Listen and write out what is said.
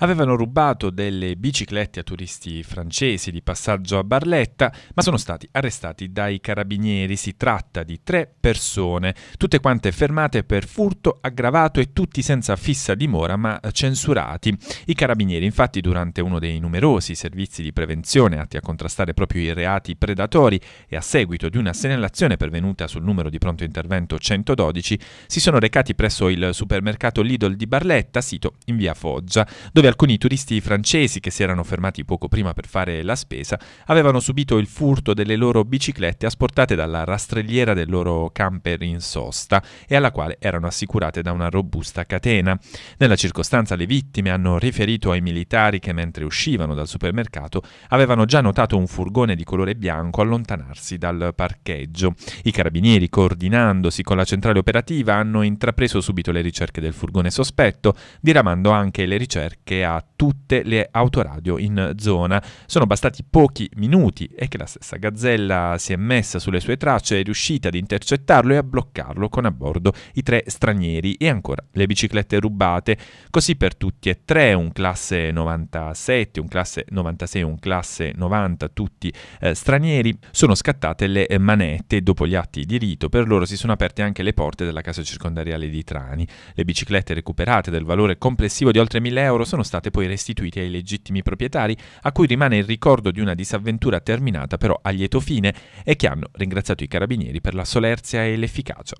avevano rubato delle biciclette a turisti francesi di passaggio a Barletta, ma sono stati arrestati dai carabinieri. Si tratta di tre persone, tutte quante fermate per furto aggravato e tutti senza fissa dimora ma censurati. I carabinieri infatti durante uno dei numerosi servizi di prevenzione atti a contrastare proprio i reati predatori e a seguito di una segnalazione pervenuta sul numero di pronto intervento 112, si sono recati presso il supermercato Lidl di Barletta, sito in via Foggia, dove alcuni turisti francesi che si erano fermati poco prima per fare la spesa avevano subito il furto delle loro biciclette asportate dalla rastrelliera del loro camper in sosta e alla quale erano assicurate da una robusta catena. Nella circostanza le vittime hanno riferito ai militari che mentre uscivano dal supermercato avevano già notato un furgone di colore bianco allontanarsi dal parcheggio. I carabinieri, coordinandosi con la centrale operativa, hanno intrapreso subito le ricerche del furgone sospetto, diramando anche le ricerche a tutte le autoradio in zona. Sono bastati pochi minuti e che la stessa gazzella si è messa sulle sue tracce, è riuscita ad intercettarlo e a bloccarlo con a bordo i tre stranieri e ancora le biciclette rubate. Così per tutti e tre, un classe 97, un classe 96 un classe 90, tutti eh, stranieri, sono scattate le manette dopo gli atti di rito. Per loro si sono aperte anche le porte della casa circondariale di Trani. Le biciclette recuperate del valore complessivo di oltre 1000 euro sono state poi restituiti ai legittimi proprietari, a cui rimane il ricordo di una disavventura terminata però a lieto fine e che hanno ringraziato i carabinieri per la solerzia e l'efficacia.